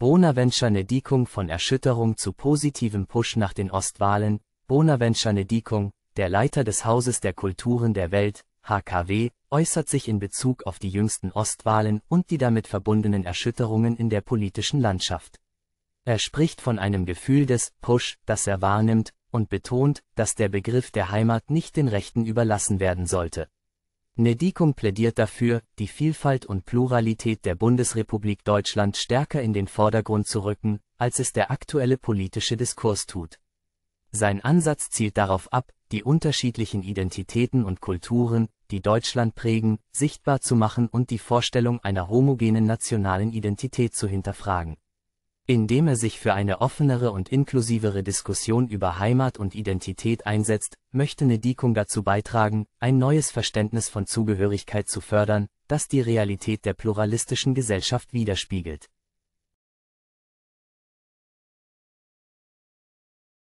Bonaventure Nedikung von Erschütterung zu positivem Push nach den Ostwahlen, Bonaventure Nedikung, der Leiter des Hauses der Kulturen der Welt, HKW, äußert sich in Bezug auf die jüngsten Ostwahlen und die damit verbundenen Erschütterungen in der politischen Landschaft. Er spricht von einem Gefühl des Push, das er wahrnimmt, und betont, dass der Begriff der Heimat nicht den Rechten überlassen werden sollte. Nedicum plädiert dafür, die Vielfalt und Pluralität der Bundesrepublik Deutschland stärker in den Vordergrund zu rücken, als es der aktuelle politische Diskurs tut. Sein Ansatz zielt darauf ab, die unterschiedlichen Identitäten und Kulturen, die Deutschland prägen, sichtbar zu machen und die Vorstellung einer homogenen nationalen Identität zu hinterfragen indem er sich für eine offenere und inklusivere Diskussion über Heimat und Identität einsetzt, möchte Nedikung dazu beitragen, ein neues Verständnis von Zugehörigkeit zu fördern, das die Realität der pluralistischen Gesellschaft widerspiegelt